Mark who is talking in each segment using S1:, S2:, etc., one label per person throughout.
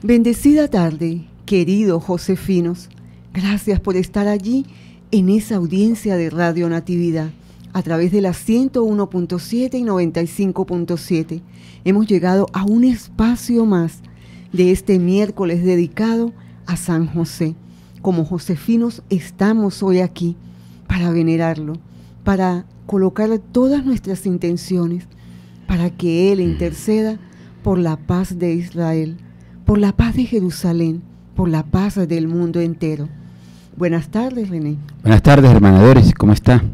S1: Bendecida tarde, querido Josefinos. Gracias por estar allí en esa audiencia de Radio Natividad a través de la 101.7 y 95.7. Hemos llegado a un espacio más de este miércoles dedicado a San José. Como josefinos estamos hoy aquí para venerarlo, para colocar todas nuestras intenciones, para que Él mm. interceda por la paz de Israel por la paz de Jerusalén, por la paz del mundo entero. Buenas tardes, René.
S2: Buenas tardes, hermanadores, ¿cómo está?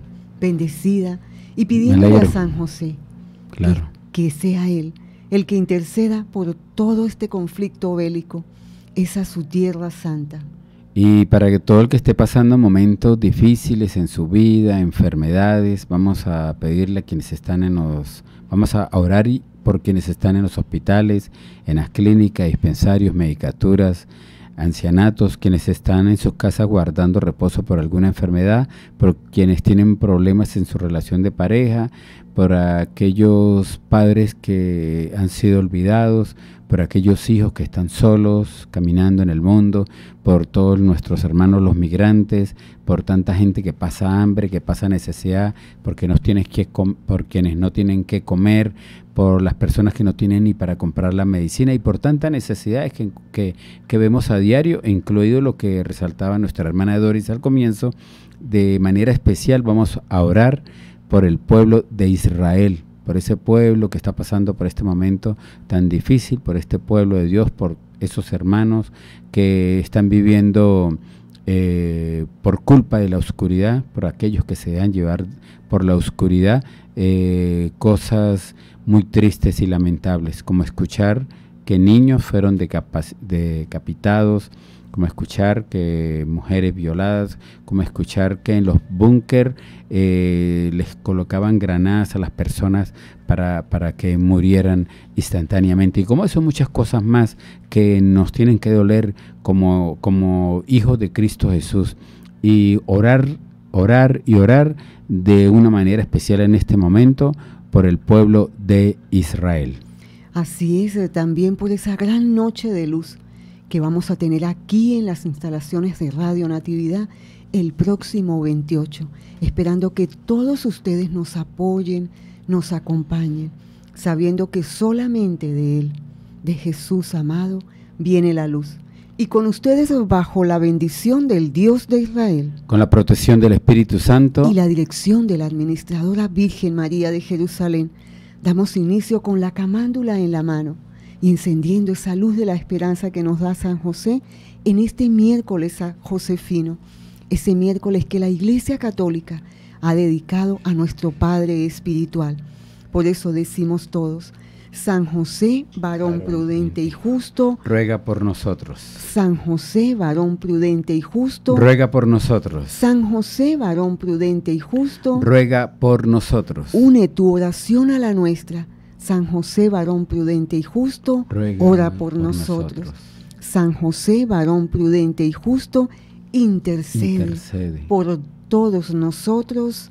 S1: Bendecida y pidiendo a San José claro. que, sea Él el que interceda por todo este conflicto bélico, esa su tierra santa.
S2: Y para que todo el que esté pasando momentos difíciles en su vida, enfermedades, vamos a pedirle a quienes están en los Vamos a orar por quienes están en los hospitales, en las clínicas, dispensarios, medicaturas, ancianatos, quienes están en sus casas guardando reposo por alguna enfermedad, por quienes tienen problemas en su relación de pareja, por aquellos padres que han sido olvidados, por aquellos hijos que están solos, caminando en el mundo, por todos nuestros hermanos los migrantes, por tanta gente que pasa hambre, que pasa necesidad, porque nos tienes que por quienes no tienen que comer, por las personas que no tienen ni para comprar la medicina y por tantas necesidades que, que vemos a diario, incluido lo que resaltaba nuestra hermana Doris al comienzo, de manera especial vamos a orar por el pueblo de Israel, por ese pueblo que está pasando por este momento tan difícil, por este pueblo de Dios, por esos hermanos que están viviendo eh, por culpa de la oscuridad, por aquellos que se dejan llevar por la oscuridad, eh, cosas muy tristes y lamentables, como escuchar que niños fueron decapitados, como escuchar que mujeres violadas, como escuchar que en los búnker eh, les colocaban granadas a las personas para, que murieran instantáneamente. Y como son muchas cosas más que nos tienen que doler como, como hijos de Cristo Jesús. Y orar, orar y orar de una manera especial en este momento por el pueblo de Israel.
S1: Así es, eh, también por esa gran noche de luz que vamos a tener aquí en las instalaciones de Radio Natividad el próximo 28, esperando que todos ustedes nos apoyen, nos acompañen, sabiendo que solamente de Él, de Jesús amado, viene la luz. Y con ustedes bajo la bendición del Dios de Israel.
S2: Con la protección del Espíritu Santo. Y
S1: la dirección de la Administradora Virgen María de Jerusalén. Damos inicio con la camándula en la mano y encendiendo esa luz de la esperanza que nos da San José en este miércoles a Josefino, ese miércoles que la Iglesia Católica ha dedicado a nuestro Padre Espiritual. Por eso decimos todos, San José, varón prudente y justo,
S2: ruega por nosotros.
S1: San José, varón prudente y justo, ruega
S2: por nosotros.
S1: San José, varón prudente y justo,
S2: ruega por nosotros.
S1: Une tu oración a la nuestra San José, varón prudente y justo, ora por, nosotros. San José, varón prudente y justo, intercede, por todos nosotros.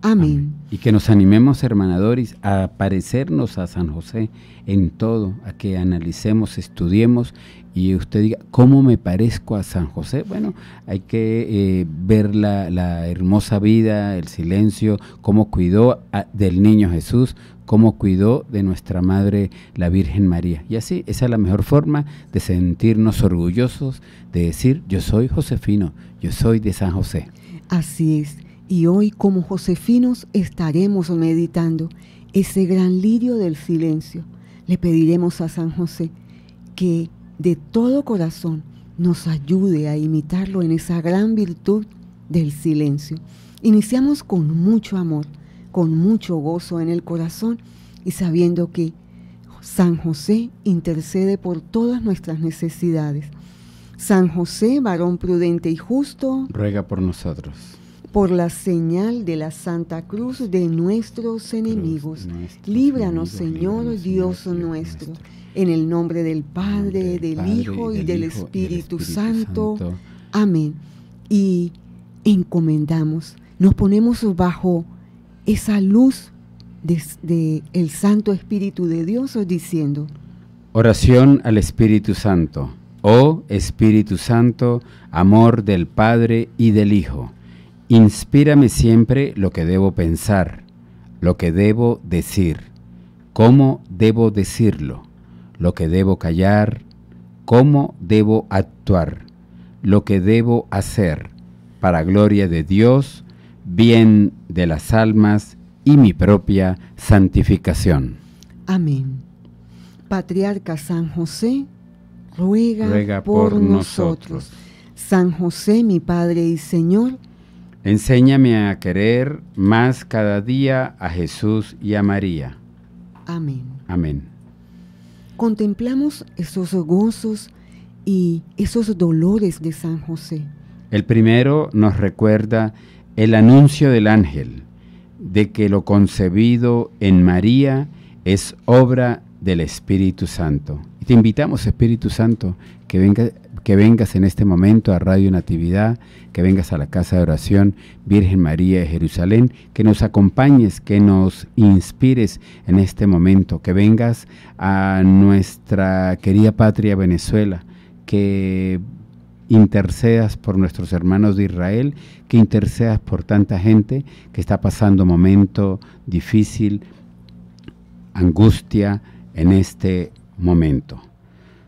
S1: Amén.
S2: Y que nos animemos, hermanadores, a parecernos a San José en todo, a que analicemos, estudiemos y usted diga, ¿cómo me parezco a San José? Bueno, hay que eh, ver la, hermosa vida, el silencio, cómo cuidó del niño Jesús, cómo cuidó de nuestra Madre la Virgen María. Y así, esa es la mejor forma de sentirnos orgullosos, de decir, yo soy Josefino, yo soy de San José.
S1: Así es. Y hoy como Josefinos estaremos meditando ese gran lirio del silencio. Le pediremos a San José que de todo corazón nos ayude a imitarlo en esa gran virtud del silencio. Iniciamos con mucho amor, con mucho gozo en el corazón y sabiendo que San José intercede por todas nuestras necesidades. San José, varón prudente y justo,
S2: ruega por nosotros.
S1: Por la señal de la Santa Cruz de nuestros enemigos, líbranos, Señor, Dios, nuestro en el nombre del Padre, del, Hijo y del, Espíritu, Santo. Amén. Y encomendamos, nos ponemos bajo esa luz del el Santo Espíritu de Dios diciendo.
S2: Oración al Espíritu Santo. Oh Espíritu Santo, amor del Padre y del Hijo, inspírame siempre lo que debo pensar, lo que debo decir, cómo debo decirlo lo que debo callar, cómo debo actuar, lo que debo hacer, para gloria de Dios, bien de las almas y mi propia santificación.
S1: Amén. Patriarca San José, ruega, por, nosotros. nosotros. San José, mi Padre
S2: y Señor, enséñame a querer más cada día a Jesús y a María. Amén. Amén
S1: contemplamos esos gozos y esos dolores de San José.
S2: El primero nos recuerda el anuncio del ángel de que lo concebido en María es obra del Espíritu Santo. te invitamos, Espíritu Santo, que venga que vengas en este momento a Radio Natividad, que vengas a la Casa de Oración Virgen María de Jerusalén, que nos acompañes, que nos inspires en este momento, que vengas a nuestra querida patria Venezuela, que intercedas por nuestros hermanos de Israel, que intercedas por tanta gente que está pasando momento difícil, angustia en este momento.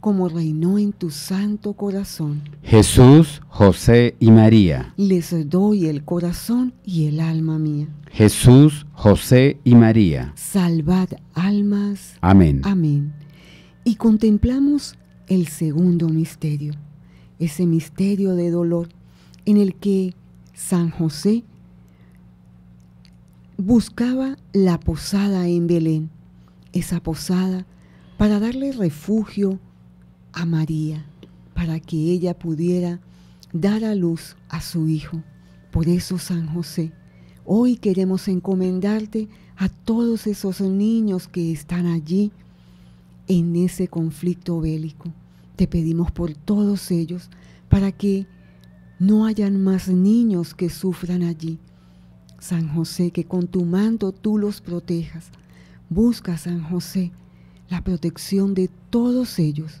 S1: como reinó en tu santo corazón.
S2: Jesús, José y María.
S1: Les doy el corazón y el alma mía.
S2: Jesús, José y María.
S1: Salvad almas. Amén. Amén. Y contemplamos el segundo misterio, ese misterio de dolor en el que San José buscaba la posada en Belén, esa posada para darle refugio a María para que ella pudiera dar a luz a su Hijo. Por eso, San José, hoy queremos encomendarte a todos esos niños que están allí en ese conflicto bélico. Te pedimos por todos ellos para que no hayan más niños que sufran allí. San José, que con tu manto tú los protejas. Busca, San José, la protección de todos ellos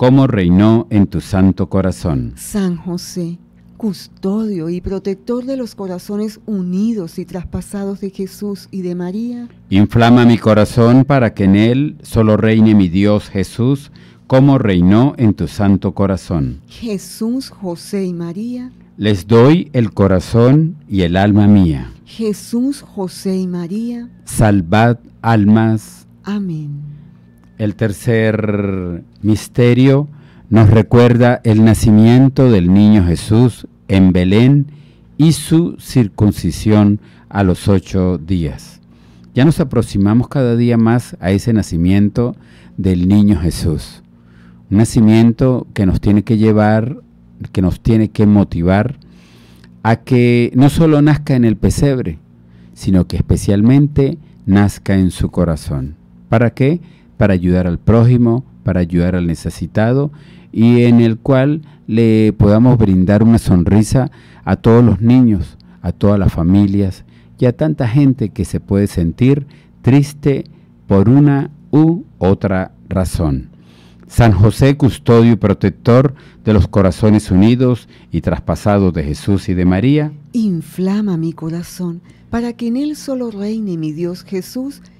S2: como reinó en tu santo corazón.
S1: San José, custodio y protector de los corazones unidos y traspasados de Jesús y de María.
S2: Inflama mi corazón para que en él solo reine mi Dios Jesús, como reinó en tu santo corazón.
S1: Jesús, José y María.
S2: Les doy el corazón y el alma mía.
S1: Jesús, José y María.
S2: Salvad almas. Amén. El tercer misterio nos recuerda el nacimiento del niño Jesús en Belén y su circuncisión a los ocho días. Ya nos aproximamos cada día más a ese nacimiento del niño Jesús. Un nacimiento que nos tiene que llevar, que nos tiene que motivar a que no solo nazca en el pesebre, sino que especialmente nazca en su corazón. ¿Para qué? para ayudar al prójimo, para ayudar al necesitado y en el cual le podamos brindar una sonrisa a todos los niños, a todas las familias y a tanta gente que se puede sentir triste por una u otra razón. San José, custodio y protector de los corazones unidos y traspasados de Jesús y de María,
S1: inflama mi corazón para que en él solo reine mi Dios Jesús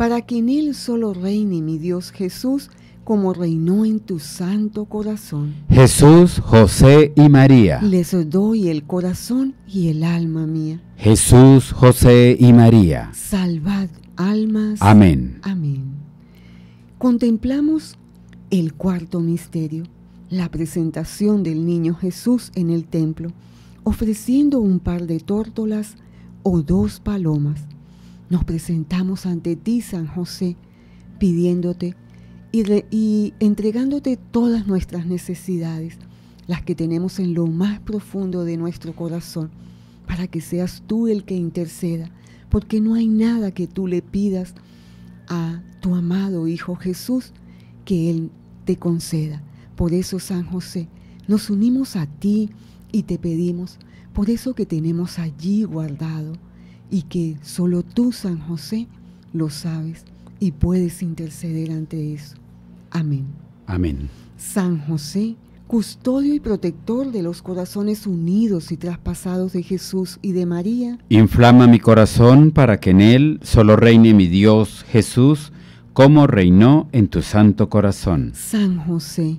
S1: para que en Él solo reine mi Dios Jesús, como reinó en tu santo corazón. Jesús, José y María. Les doy el corazón y el alma mía.
S2: Jesús, José y María.
S1: Salvad almas. Amén. Amén. Contemplamos el cuarto misterio, la presentación del niño Jesús en el templo, ofreciendo un par de tórtolas o dos palomas. Nos presentamos ante ti, San José, pidiéndote y, entregándote todas nuestras necesidades, las que tenemos en lo más profundo de nuestro corazón, para que seas tú el que interceda, porque no hay nada que tú le pidas a tu amado Hijo Jesús que Él te conceda. Por eso, San José, nos unimos a ti y te pedimos, por eso que tenemos allí guardado y que solo tú, San José, lo sabes y puedes interceder ante eso. Amén. Amén. San José, custodio y protector de los corazones unidos y traspasados de Jesús y de María.
S2: Inflama mi corazón para que en él solo reine mi Dios Jesús, como reinó en tu santo corazón.
S1: San José,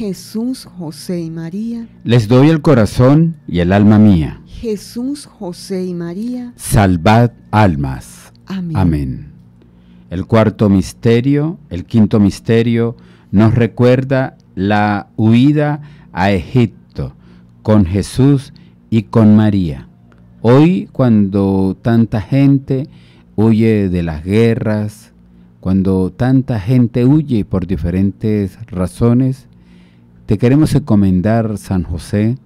S1: Jesús, José y María,
S2: les doy el corazón y el alma mía.
S1: Jesús, José y María,
S2: salvad almas. Amén. El cuarto misterio, el quinto misterio, nos recuerda la huida a Egipto con Jesús y con María. Hoy cuando tanta gente huye de las guerras, cuando tanta gente huye por diferentes razones, te queremos encomendar, San José,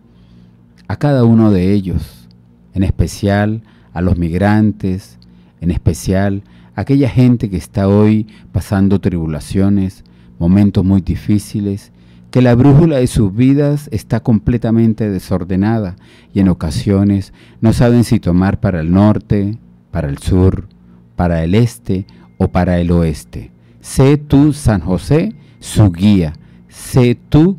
S2: a cada uno de ellos, en especial a los migrantes, en especial a aquella gente que está hoy pasando tribulaciones, momentos muy difíciles, que la brújula de sus vidas está completamente desordenada y en ocasiones no saben si tomar para el norte, para el sur, para el este o para el oeste. Sé tú, San José, su guía. Sé tú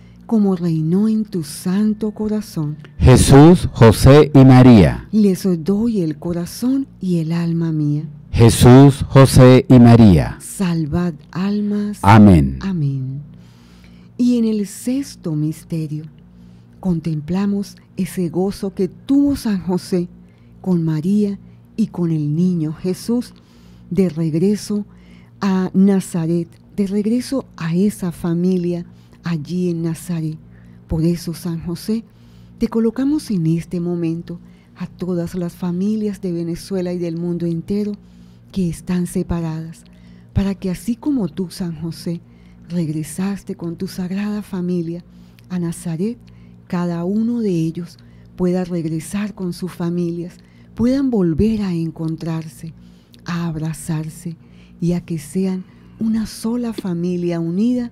S1: como reinó en tu santo corazón. Jesús, José y María. Les doy el corazón y el alma mía. Jesús, José y María. Salvad almas. Amén. Amén. Y en el sexto misterio contemplamos ese gozo que tuvo San José con María y con el niño Jesús de regreso a Nazaret, de regreso a esa familia allí en Nazaret. Por eso, San José, te colocamos en este momento a todas las familias de Venezuela y del mundo entero que están separadas, para que así como tú, San José, regresaste con tu sagrada familia a Nazaret, cada uno de ellos pueda regresar con sus familias, puedan volver a encontrarse, a abrazarse y a que sean una sola familia unida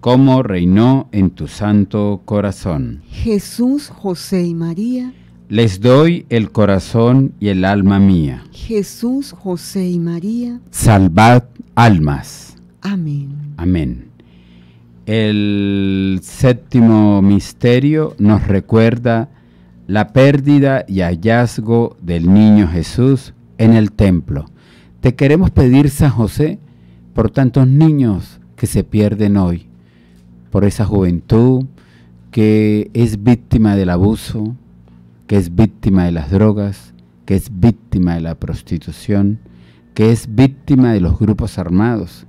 S2: como reinó en tu santo corazón.
S1: Jesús, José y María,
S2: les doy el corazón y el alma mía.
S1: Jesús, José y María,
S2: salvad almas.
S1: Amén.
S2: Amén. El séptimo misterio nos recuerda la pérdida y hallazgo del niño Jesús en el templo. Te queremos pedir, San José, por tantos niños que se pierden hoy por esa juventud que es víctima del abuso, que es víctima de las drogas, que es víctima de la prostitución, que es víctima de los grupos armados,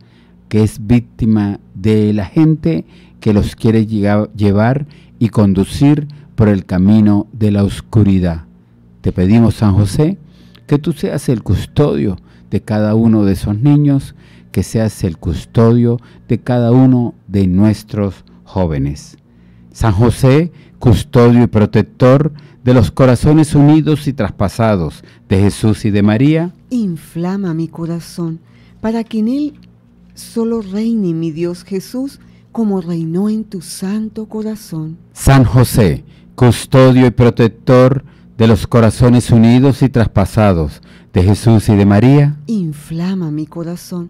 S2: que es víctima de la gente que los quiere llevar y conducir por el camino de la oscuridad. Te pedimos, San José, que tú seas el custodio de cada uno de esos niños que seas el custodio de cada uno de nuestros jóvenes. San José, custodio y protector de los corazones unidos y traspasados de Jesús y de María,
S1: inflama mi corazón para que en él solo reine mi Dios Jesús como reinó en tu santo corazón.
S2: San José, custodio y protector de los corazones unidos y traspasados de Jesús y de María,
S1: inflama mi corazón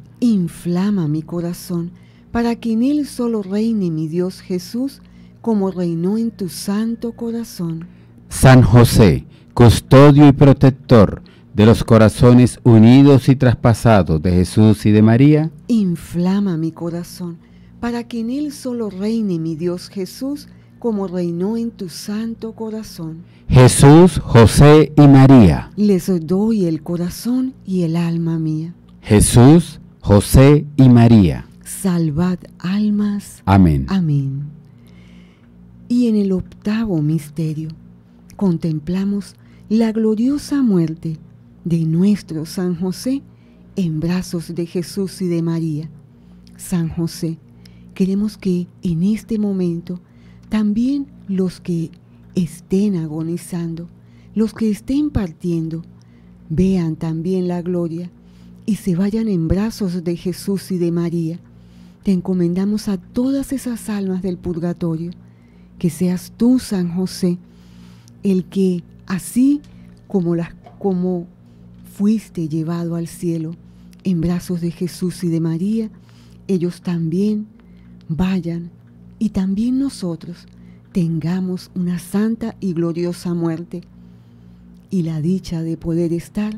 S1: Inflama mi corazón para que en él solo reine mi Dios Jesús, como reinó en tu santo corazón.
S2: San José, custodio y protector de los corazones unidos y traspasados de Jesús y de María,
S1: inflama mi corazón para que en él solo reine mi Dios Jesús, como reinó en tu santo corazón.
S2: Jesús, José y María,
S1: les doy el corazón y el alma mía.
S2: Jesús, José y María.
S1: Salvad almas. Amén. Amén. Y en el octavo misterio contemplamos la gloriosa muerte de nuestro San José en brazos de Jesús y de María. San José, queremos que en este momento también los que estén agonizando, los que estén partiendo, vean también la gloria y se vayan en brazos de Jesús y de María. Te encomendamos a todas esas almas del purgatorio, que seas tú, San José, el que, así como, las, como fuiste llevado al cielo en brazos de Jesús y de María, ellos también vayan y también nosotros tengamos una santa y gloriosa muerte y la dicha de poder estar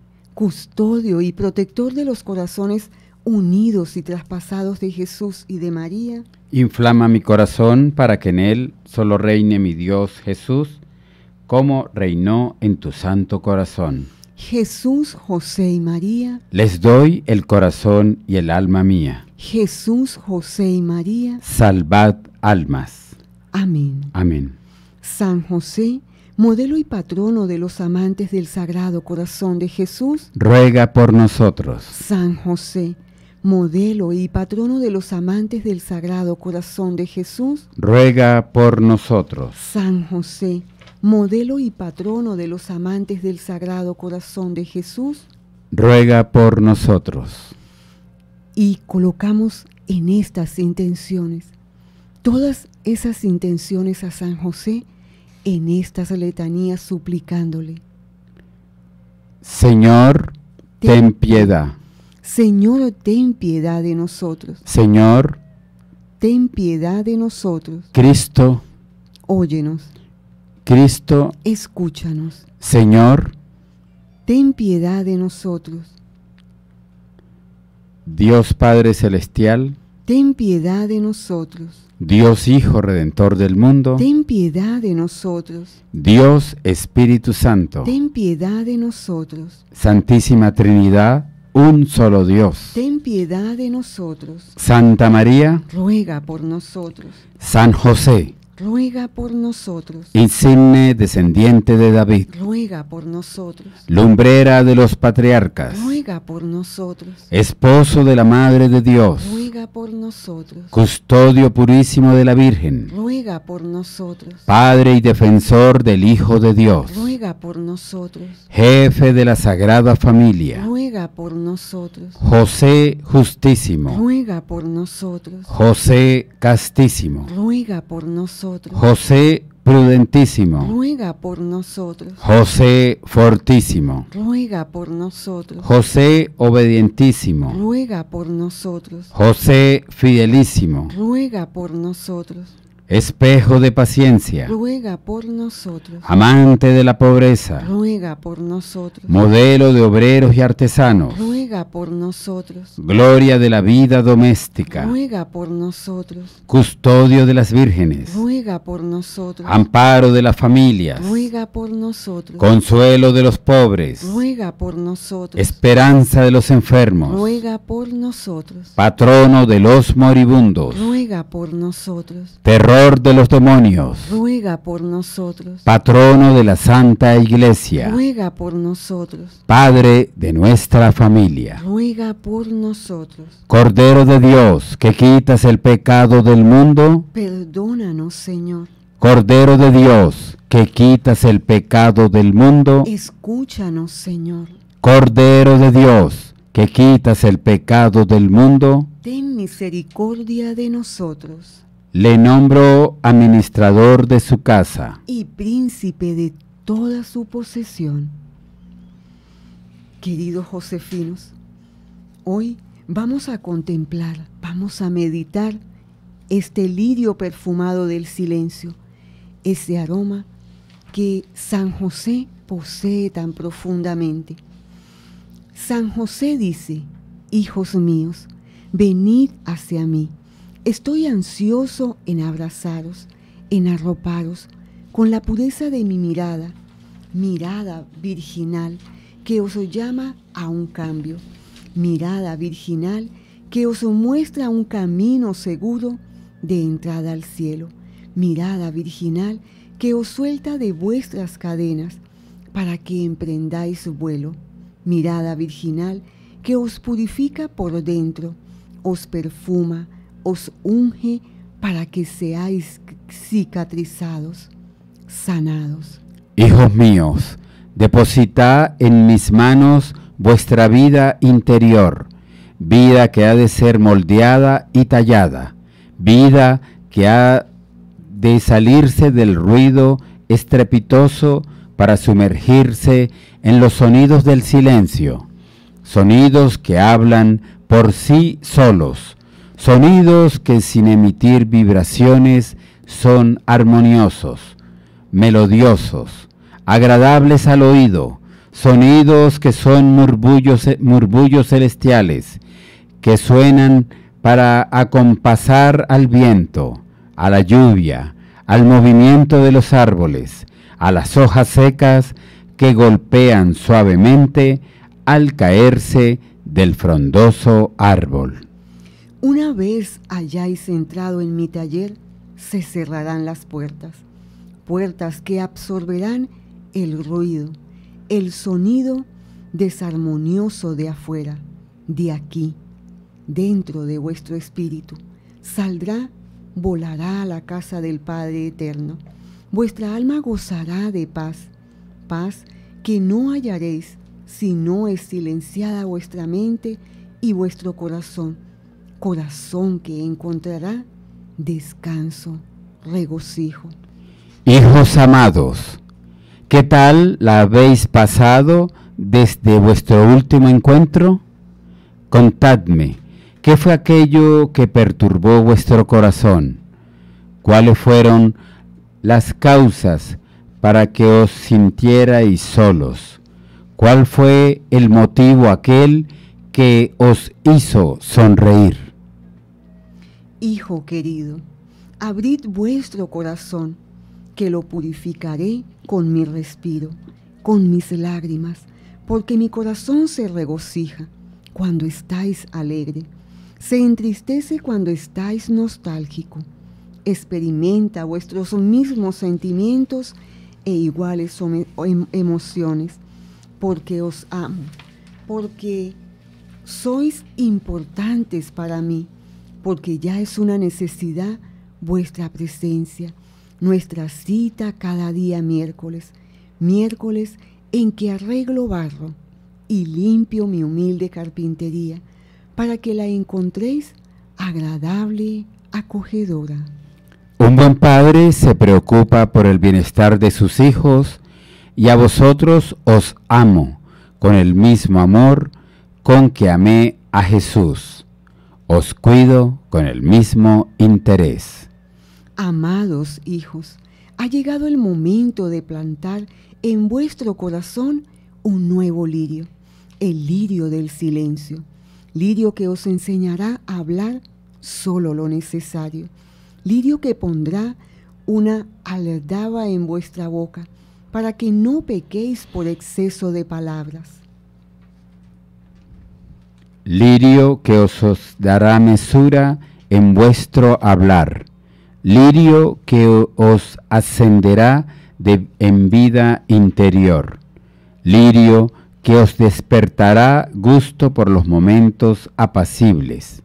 S1: custodio y protector de los corazones unidos y traspasados de Jesús y de María.
S2: Inflama mi corazón para que en él solo reine mi Dios Jesús, como reinó en tu santo corazón.
S1: Jesús, José y María.
S2: Les doy el corazón y el alma mía.
S1: Jesús, José y María.
S2: Salvad almas. Amén. Amén.
S1: San José, modelo y patrono de los amantes del Sagrado Corazón de Jesús, ruega
S2: por nosotros.
S1: San José, modelo y patrono de los amantes del Sagrado Corazón de Jesús,
S2: ruega por nosotros.
S1: San José, modelo y patrono de los amantes del Sagrado Corazón de Jesús,
S2: ruega por nosotros.
S1: Y colocamos en estas intenciones, todas esas intenciones a San José, en estas letanías suplicándole.
S2: Señor, ten, piedad.
S1: Señor, ten piedad de nosotros.
S2: Señor,
S1: ten piedad de nosotros.
S2: Cristo, óyenos. Cristo,
S1: escúchanos.
S2: Señor,
S1: ten piedad de nosotros.
S2: Dios Padre Celestial,
S1: ten piedad de nosotros.
S2: Dios Hijo Redentor del mundo,
S1: ten piedad de nosotros. Dios
S2: Espíritu Santo,
S1: ten piedad de nosotros.
S2: Santísima Trinidad, un solo Dios,
S1: ten piedad de nosotros.
S2: Santa María,
S1: ruega por nosotros.
S2: San José,
S1: ruega por nosotros.
S2: Insigne descendiente de David,
S1: ruega por nosotros.
S2: Lumbrera de los patriarcas,
S1: ruega por nosotros.
S2: Esposo de la Madre de Dios,
S1: ruega por nosotros.
S2: Custodio purísimo de la Virgen,
S1: ruega por nosotros.
S2: Padre y defensor del Hijo de Dios,
S1: ruega por nosotros.
S2: Jefe de la Sagrada Familia,
S1: ruega por nosotros.
S2: José justísimo,
S1: ruega por nosotros. José
S2: castísimo,
S1: ruega por nosotros. José
S2: prudentísimo.
S1: Ruega por nosotros. José
S2: fortísimo.
S1: Ruega por nosotros.
S2: José obedientísimo.
S1: Ruega por nosotros.
S2: José fidelísimo.
S1: Ruega por nosotros
S2: espejo de paciencia,
S1: ruega por nosotros.
S2: Amante de la pobreza,
S1: ruega por nosotros.
S2: Modelo de obreros y artesanos,
S1: ruega por nosotros. Gloria
S2: de la vida doméstica,
S1: ruega por nosotros.
S2: Custodio de las vírgenes,
S1: ruega por nosotros.
S2: Amparo de las familias,
S1: ruega por nosotros.
S2: Consuelo de los pobres,
S1: ruega por nosotros.
S2: Esperanza de los enfermos,
S1: ruega por nosotros.
S2: Patrono de los moribundos,
S1: ruega por nosotros.
S2: Terror de los demonios,
S1: ruega por nosotros. Patrono
S2: de la Santa Iglesia,
S1: ruega por nosotros.
S2: Padre de nuestra familia,
S1: ruega por nosotros.
S2: Cordero de Dios, que quitas el pecado del mundo,
S1: perdónanos, Señor.
S2: Cordero de Dios, que quitas el pecado del mundo,
S1: escúchanos, Señor.
S2: Cordero de Dios, que quitas el pecado del mundo,
S1: ten misericordia de nosotros.
S2: Le nombro administrador de su casa.
S1: Y príncipe de toda su posesión. Queridos Josefinos, hoy vamos a contemplar, vamos a meditar este lirio perfumado del silencio, ese aroma que San José posee tan profundamente. San José dice, hijos míos, venid hacia mí Estoy ansioso en abrazaros, en arroparos, con la pureza de mi mirada, mirada virginal que os llama a un cambio, mirada virginal que os muestra un camino seguro de entrada al cielo, mirada virginal que os suelta de vuestras cadenas para que emprendáis vuelo, mirada virginal que os purifica por dentro, os perfuma, os unge para que seáis cicatrizados, sanados.
S2: Hijos míos, depositad en mis manos vuestra vida interior, vida que ha de ser moldeada y tallada, vida que ha de salirse del ruido estrepitoso para sumergirse en los sonidos del silencio, sonidos que hablan por sí solos, Sonidos que sin emitir vibraciones son armoniosos, melodiosos, agradables al oído, sonidos que son murmullos, celestiales, que suenan para acompasar al viento, a la lluvia, al movimiento de los árboles, a las hojas secas que golpean suavemente al caerse del frondoso árbol.
S1: Una vez hayáis entrado en mi taller, se cerrarán las puertas, puertas que absorberán el ruido, el sonido desarmonioso de afuera, de aquí, dentro de vuestro espíritu. Saldrá, volará a la casa del Padre Eterno. Vuestra alma gozará de paz, paz que no hallaréis si no es silenciada vuestra mente y vuestro corazón corazón que encontrará descanso, regocijo.
S2: Hijos amados, ¿qué tal la habéis pasado desde vuestro último encuentro? Contadme, ¿qué fue aquello que perturbó vuestro corazón? ¿Cuáles fueron las causas para que os sintierais solos? ¿Cuál fue el motivo aquel que os hizo sonreír?
S1: Hijo querido, abrid vuestro corazón, que lo purificaré con mi respiro, con mis lágrimas, porque mi corazón se regocija cuando estáis alegre, se entristece cuando estáis nostálgico, experimenta vuestros mismos sentimientos e iguales em-, emociones, porque os amo, porque sois importantes para mí porque ya es una necesidad vuestra presencia, nuestra cita cada día miércoles, miércoles en que arreglo barro y limpio mi humilde carpintería, para que la encontréis agradable, acogedora.
S2: Un buen padre se preocupa por el bienestar de sus hijos y a vosotros os amo con el mismo amor con que amé a Jesús os cuido con el mismo interés.
S1: Amados hijos, ha llegado el momento de plantar en vuestro corazón un nuevo lirio, el lirio del silencio, lirio que os enseñará a hablar solo lo necesario, lirio que pondrá una aldaba en vuestra boca para que no pequéis por exceso de palabras
S2: lirio que os dará mesura en vuestro hablar, lirio que os ascenderá de, en vida interior, lirio que os despertará gusto por los momentos apacibles.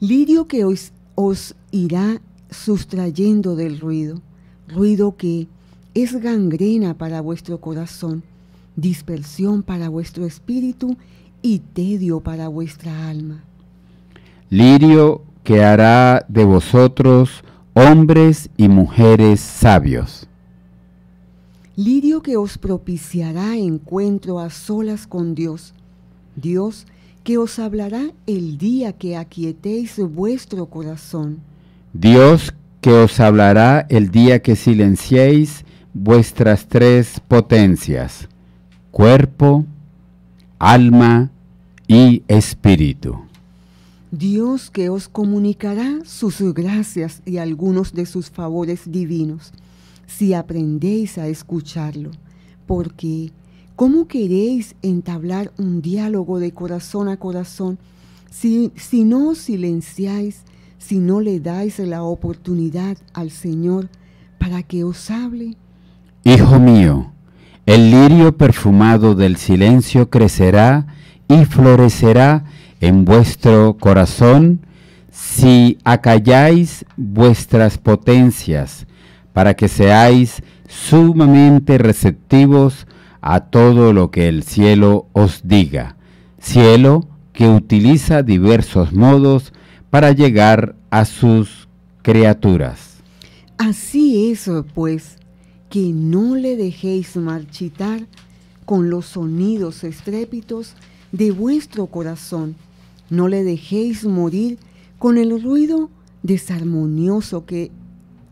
S1: Lirio que os, os irá sustrayendo del ruido, ruido que es gangrena para vuestro corazón, dispersión para vuestro espíritu y tedio para vuestra alma.
S2: Lirio que hará de vosotros hombres y mujeres sabios.
S1: Lirio que os propiciará encuentro a solas con Dios. Dios que os hablará el día que aquietéis vuestro corazón.
S2: Dios que os hablará el día que silenciéis vuestras tres potencias, cuerpo, alma y espíritu.
S1: Dios que os comunicará sus gracias y algunos de sus favores divinos, si aprendéis a escucharlo, porque ¿cómo queréis entablar un diálogo de corazón a corazón si, si no os silenciáis, si no le dais la oportunidad al Señor para que os hable?
S2: Hijo mío, el lirio perfumado del silencio crecerá y florecerá en vuestro corazón si acalláis vuestras potencias, para que seáis sumamente receptivos a todo lo que el cielo os diga. Cielo que utiliza diversos modos para llegar a sus criaturas.
S1: Así es, pues, que no le dejéis marchitar con los sonidos estrépitos de vuestro corazón. No le dejéis morir con el ruido desarmonioso que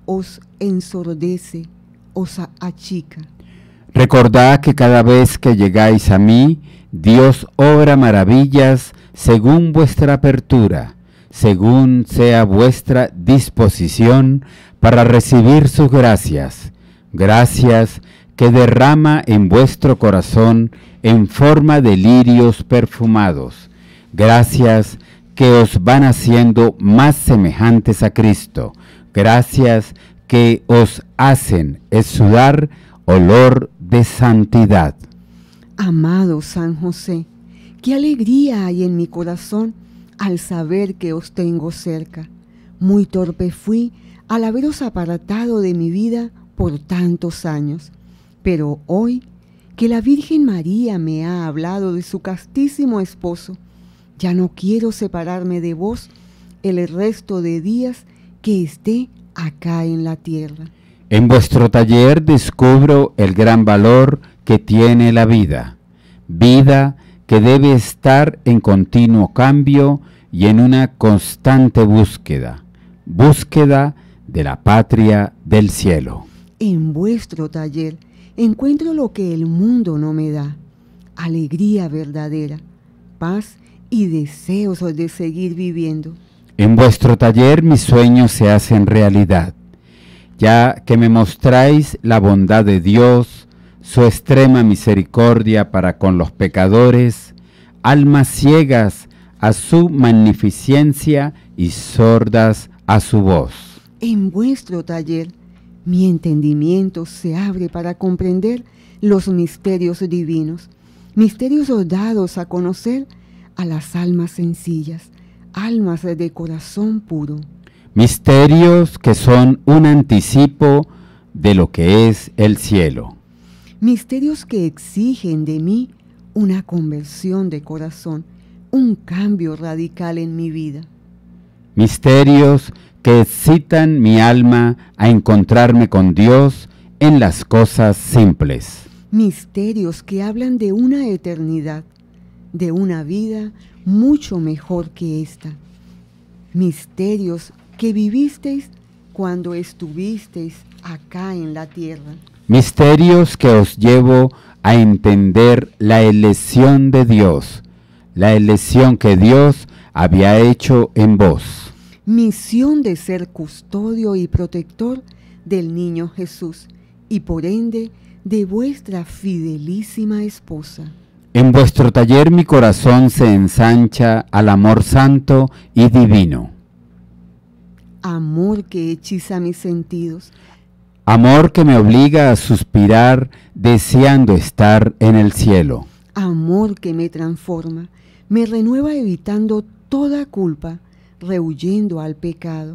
S1: os ensordece, os achica.
S2: Recordad que cada vez que llegáis a mí, Dios obra maravillas según vuestra apertura, según sea vuestra disposición para recibir sus gracias gracias que derrama en vuestro corazón en forma de lirios perfumados, gracias que os van haciendo más semejantes a Cristo, gracias que os hacen sudar olor de santidad.
S1: Amado San José, qué alegría hay en mi corazón al saber que os tengo cerca. Muy torpe fui al haberos apartado de mi vida por tantos años, pero hoy que la Virgen María me ha hablado de su castísimo esposo, ya no quiero separarme de vos el resto de días que esté acá en la tierra.
S2: En vuestro taller descubro el gran valor que tiene la vida, vida que debe estar en continuo cambio y en una constante búsqueda, búsqueda de la patria del cielo.
S1: En vuestro taller encuentro lo que el mundo no me da, alegría verdadera, paz y deseos de seguir viviendo.
S2: En vuestro taller mis sueños se hacen realidad, ya que me mostráis la bondad de Dios, su extrema misericordia para con los pecadores, almas ciegas a su magnificencia y sordas a su voz.
S1: En vuestro taller mi entendimiento se abre para comprender los misterios divinos, misterios dados a conocer a las almas sencillas, almas de corazón puro.
S2: Misterios que son un anticipo de lo que es el cielo.
S1: Misterios que exigen de mí una conversión de corazón, un cambio radical en mi vida.
S2: Misterios que excitan mi alma a encontrarme con Dios en las cosas simples.
S1: Misterios que hablan de una eternidad, de una vida mucho mejor que esta. Misterios que vivisteis cuando estuvisteis acá en la tierra.
S2: Misterios que os llevo a entender la elección de Dios, la elección que Dios había hecho en vos
S1: misión de ser custodio y protector del niño Jesús y por ende de vuestra fidelísima esposa.
S2: En vuestro taller mi corazón se ensancha al amor santo y divino.
S1: Amor que hechiza mis sentidos.
S2: Amor que me obliga a suspirar deseando estar en el cielo.
S1: Amor que me transforma, me renueva evitando toda culpa rehuyendo al pecado,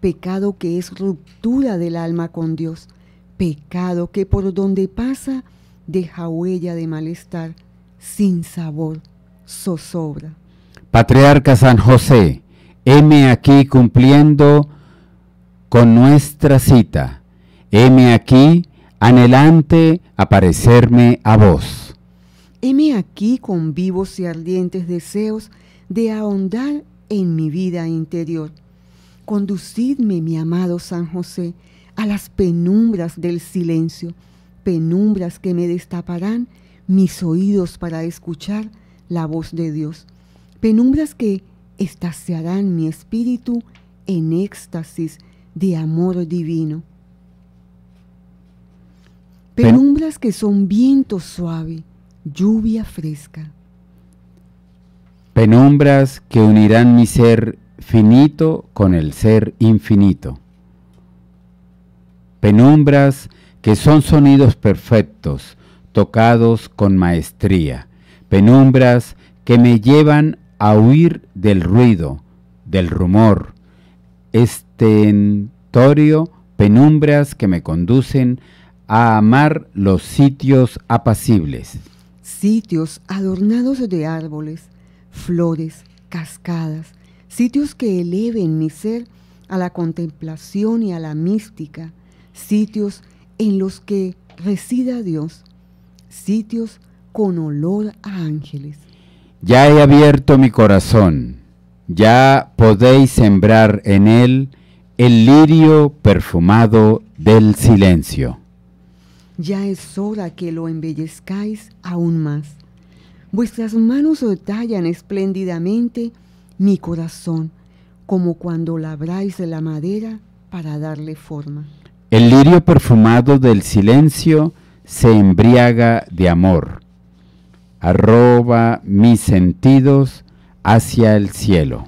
S1: pecado que es ruptura del alma con Dios, pecado que por donde pasa deja huella de malestar, sin sabor, zozobra.
S2: Patriarca San José, heme aquí cumpliendo con nuestra cita, heme aquí anhelante aparecerme a vos.
S1: Heme aquí con vivos y ardientes deseos de ahondar en mi vida interior. Conducidme, mi amado San José, a las penumbras del silencio, penumbras que me destaparán mis oídos para escuchar la voz de Dios, penumbras que estasearán mi espíritu en éxtasis de amor divino, penumbras que son viento suave, lluvia fresca
S2: penumbras que unirán mi ser finito con el ser infinito. Penumbras que son sonidos perfectos, tocados con maestría. Penumbras que me llevan a huir del ruido, del rumor. Estentorio, penumbras que me conducen a amar los sitios apacibles.
S1: Sitios adornados de árboles, flores, cascadas, sitios que eleven mi ser a la contemplación y a la mística, sitios en los que resida Dios, sitios con olor a ángeles.
S2: Ya he abierto mi corazón, ya podéis sembrar en él el lirio perfumado del silencio.
S1: Ya es hora que lo embellezcáis aún más Vuestras manos detallan espléndidamente mi corazón, como cuando labráis de la madera para darle forma.
S2: El lirio perfumado del silencio se embriaga de amor. Arroba mis sentidos hacia el cielo.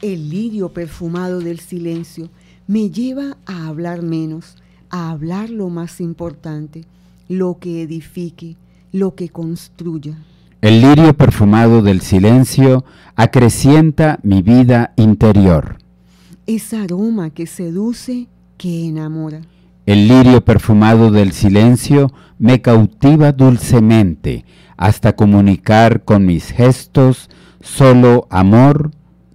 S1: El lirio perfumado del silencio me lleva a hablar menos, a hablar lo más importante, lo que edifique, lo que construya.
S2: El lirio perfumado del silencio acrecienta mi vida interior.
S1: Es aroma que seduce, que enamora.
S2: El lirio perfumado del silencio me cautiva dulcemente hasta comunicar con mis gestos solo amor,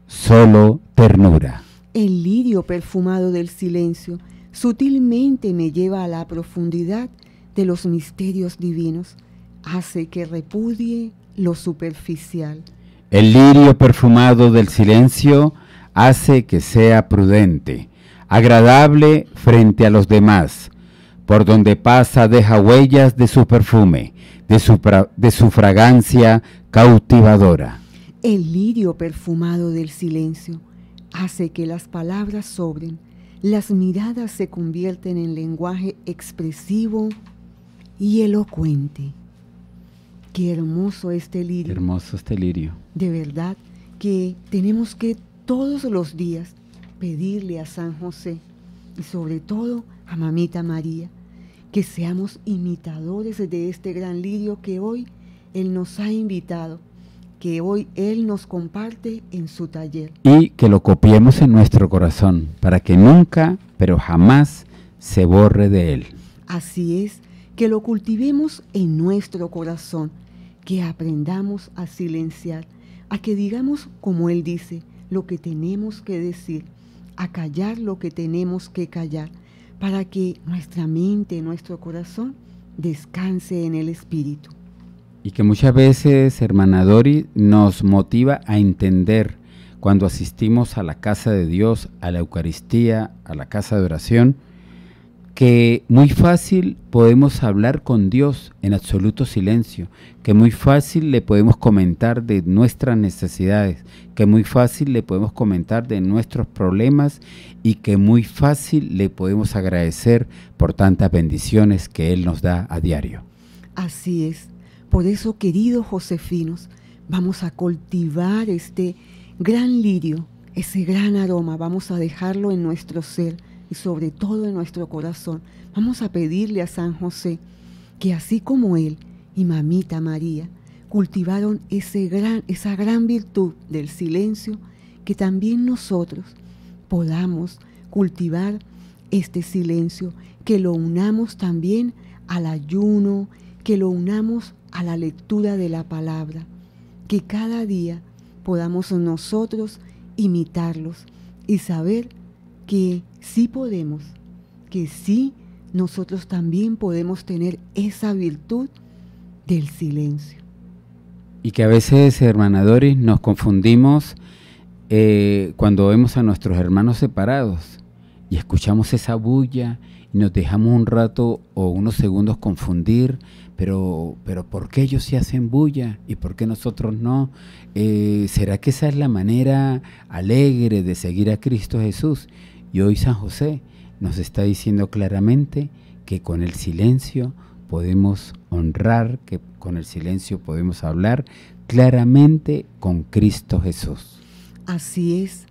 S2: solo ternura.
S1: El lirio perfumado del silencio sutilmente me lleva a la profundidad de los misterios divinos hace que repudie lo superficial.
S2: El lirio perfumado del silencio hace que sea prudente, agradable frente a los demás. Por donde pasa deja huellas de su perfume, de su, de su fragancia cautivadora.
S1: El lirio perfumado del silencio hace que las palabras sobren, las miradas se convierten en lenguaje expresivo y elocuente. Qué hermoso este lirio.
S2: hermoso este lirio.
S1: De verdad que tenemos que todos los días pedirle a San José y sobre todo a Mamita María que seamos imitadores de este gran lirio que hoy Él nos ha invitado, que hoy Él nos comparte en su taller.
S2: Y que lo copiemos en nuestro corazón para que nunca, pero jamás, se borre de Él.
S1: Así es, que lo cultivemos en nuestro corazón, que aprendamos a silenciar, a que digamos como Él dice lo que tenemos que decir, a callar lo que tenemos que callar, para que nuestra mente, nuestro corazón descanse en el Espíritu.
S2: Y que muchas veces, hermana Dori, nos motiva a entender cuando asistimos a la casa de Dios, a la Eucaristía, a la casa de oración, que muy fácil podemos hablar con Dios en absoluto silencio, que muy fácil le podemos comentar de nuestras necesidades, que muy fácil le podemos comentar de nuestros problemas y que muy fácil le podemos agradecer por tantas bendiciones que Él nos da a diario.
S1: Así es. Por eso, queridos josefinos, vamos a cultivar este gran lirio, ese gran aroma, vamos a dejarlo en nuestro ser y sobre todo en nuestro corazón, vamos a pedirle a San José que así como él y mamita María cultivaron ese gran, esa gran virtud del silencio, que también nosotros podamos cultivar este silencio, que lo unamos también al ayuno, que lo unamos a la lectura de la palabra, que cada día podamos nosotros imitarlos y saber que sí podemos, que sí nosotros también podemos tener esa virtud del silencio.
S2: Y que a veces, hermanadores, nos confundimos eh, cuando vemos a nuestros hermanos separados y escuchamos esa bulla y nos dejamos un rato o unos segundos confundir, pero, pero ¿por qué ellos se hacen bulla y por qué nosotros no? Eh, ¿Será que esa es la manera alegre de seguir a Cristo Jesús? Y hoy San José nos está diciendo claramente que con el silencio podemos honrar, que con el silencio podemos hablar claramente con Cristo Jesús.
S1: Así es.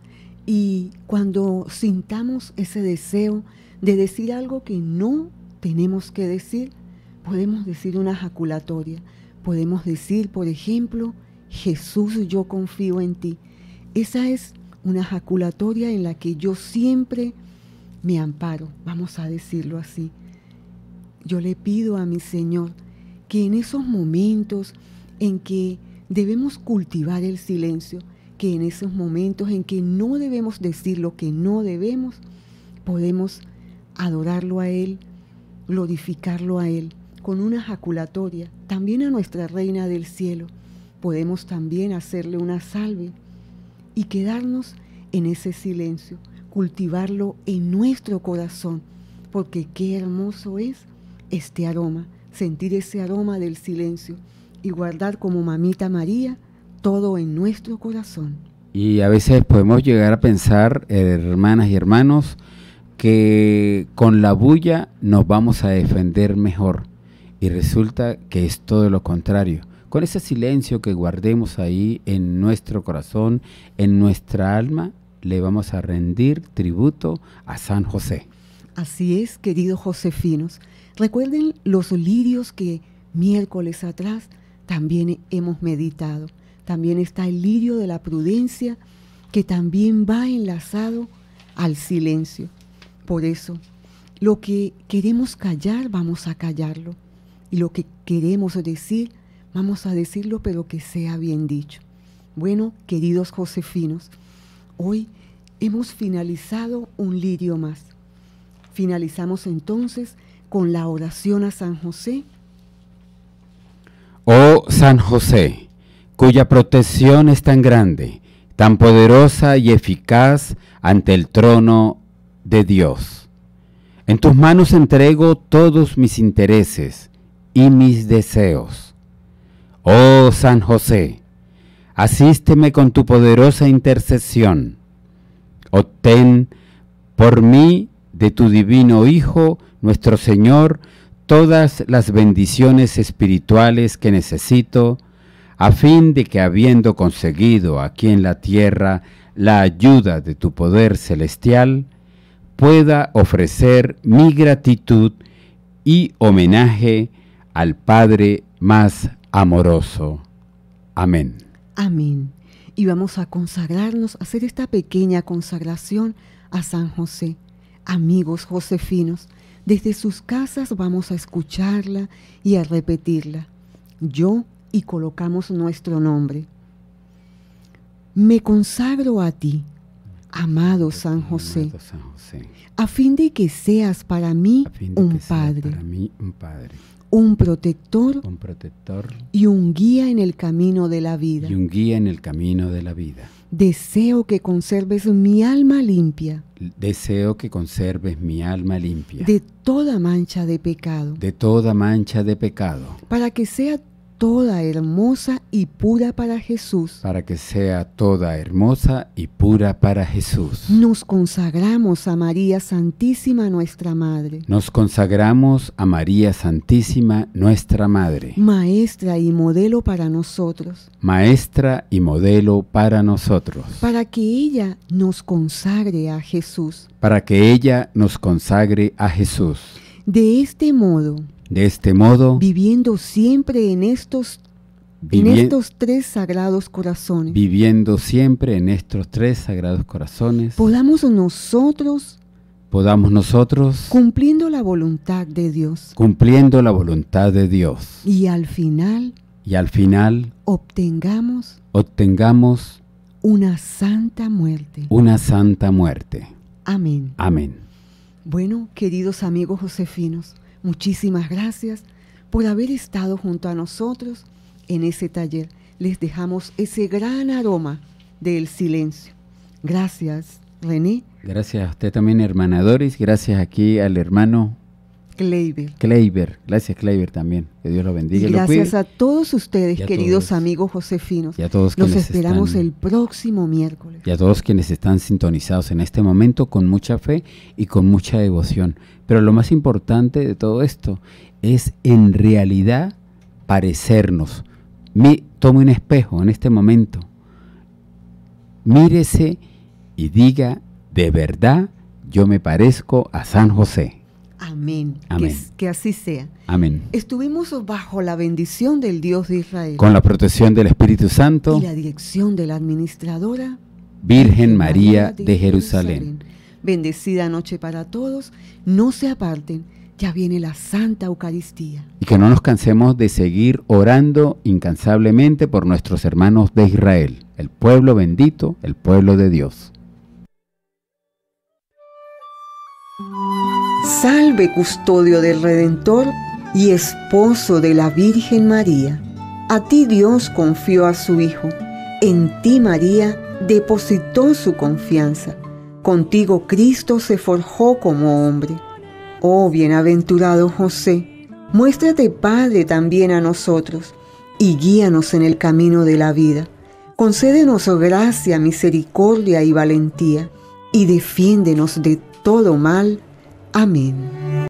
S1: Y cuando sintamos ese deseo de decir algo que no tenemos que decir, podemos decir una jaculatoria. Podemos decir, por ejemplo, Jesús, yo confío en ti. Esa es una jaculatoria en la que yo siempre me amparo, vamos a decirlo así. Yo le pido a mi Señor que en esos momentos en que debemos cultivar el silencio, que en esos momentos en que no debemos decir lo que no debemos, podemos adorarlo a Él, glorificarlo a Él, con una jaculatoria, también a nuestra Reina del Cielo. Podemos también hacerle una salve y quedarnos en ese silencio, cultivarlo en nuestro corazón, porque qué hermoso es este aroma, sentir ese aroma del silencio y guardar como mamita María todo en nuestro corazón.
S2: Y a veces podemos llegar a pensar, hermanas y hermanos, que con la bulla nos vamos a defender mejor. Y resulta que es todo lo contrario con ese silencio que guardemos ahí en nuestro corazón, en nuestra alma, le vamos a rendir tributo a San José.
S1: Así es, queridos josefinos. Recuerden los lirios que miércoles atrás también hemos meditado. También está el lirio de la prudencia que también va enlazado al silencio. Por eso, lo que queremos callar, vamos a callarlo. Y lo que queremos decir, Vamos a decirlo, pero que sea bien dicho. Bueno, queridos josefinos, hoy hemos finalizado un lirio más. Finalizamos entonces con la oración a San José.
S2: Oh San José, cuya protección es tan grande, tan poderosa y eficaz ante el trono de Dios. En tus manos entrego todos mis intereses y mis deseos. Oh San José, asísteme con tu poderosa intercesión. Obtén por mí de tu divino Hijo, nuestro Señor, todas las bendiciones espirituales que necesito, a fin de que habiendo conseguido aquí en la tierra la ayuda de tu poder celestial, pueda ofrecer mi gratitud y homenaje al Padre más amoroso. Amén.
S1: Amén. Y vamos a consagrarnos, a hacer esta pequeña consagración a San José. Amigos josefinos, desde sus casas vamos a escucharla y a repetirla. Yo y colocamos nuestro nombre. Me consagro a ti, amado San José, a fin de que seas para mí, un, padre un protector, y un guía en el camino de la vida. Y
S2: un guía en el camino de la vida.
S1: Deseo que conserves mi alma limpia.
S2: Deseo que conserves mi alma limpia. De
S1: toda mancha de pecado.
S2: De toda mancha de pecado.
S1: Para que sea toda hermosa y pura para Jesús.
S2: Para que sea toda hermosa y pura para Jesús.
S1: Nos consagramos a María Santísima, nuestra Madre.
S2: Nos consagramos a María Santísima, nuestra Madre.
S1: Maestra y modelo para nosotros.
S2: Maestra y modelo para nosotros.
S1: Para que ella nos consagre a Jesús.
S2: Para que ella nos consagre a Jesús.
S1: De este modo,
S2: de este modo,
S1: viviendo siempre en estos
S2: en estos
S1: tres sagrados corazones.
S2: Viviendo siempre en estos tres sagrados corazones.
S1: Podamos nosotros.
S2: Podamos nosotros.
S1: Cumpliendo la voluntad de Dios.
S2: Cumpliendo la voluntad de Dios.
S1: Y al final.
S2: Y al final.
S1: Obtengamos.
S2: Obtengamos.
S1: Una santa muerte. Una
S2: santa muerte. Amén. Amén.
S1: Bueno, queridos amigos josefinos. Muchísimas gracias por haber estado junto a nosotros en ese taller. Les dejamos ese gran aroma del silencio. Gracias, René.
S2: Gracias a usted también, hermana Doris. Gracias aquí al hermano Kleiber. Kleiber, gracias Kleiber también, que Dios lo bendiga. Y gracias a
S1: todos ustedes, queridos amigos josefinos. Y a todos Los esperamos el próximo
S2: miércoles. Y a todos quienes están sintonizados en este momento con mucha fe y con mucha devoción. Pero lo más importante de todo esto es en realidad parecernos. tome un espejo en este momento. Mírese y diga, de verdad, yo me parezco a San José.
S1: Amén. Que, así sea. Amén. Estuvimos bajo la bendición del Dios de Israel. Con la protección
S2: del Espíritu Santo. Y
S1: la dirección de la administradora.
S2: Virgen María de, Jerusalén.
S1: Bendecida noche para todos. No se aparten. Ya viene la Santa Eucaristía.
S2: Y que no nos cansemos de seguir orando incansablemente por nuestros hermanos de Israel, el pueblo bendito, el pueblo de Dios.
S1: Salve custodio del Redentor y esposo de la Virgen María. A ti Dios confió a su Hijo. En ti María depositó su confianza. Contigo Cristo se forjó como hombre. Oh bienaventurado José, muéstrate Padre también a nosotros y guíanos en el camino de la vida. Concédenos gracia, misericordia y valentía y defiéndenos de todo mal. Amin.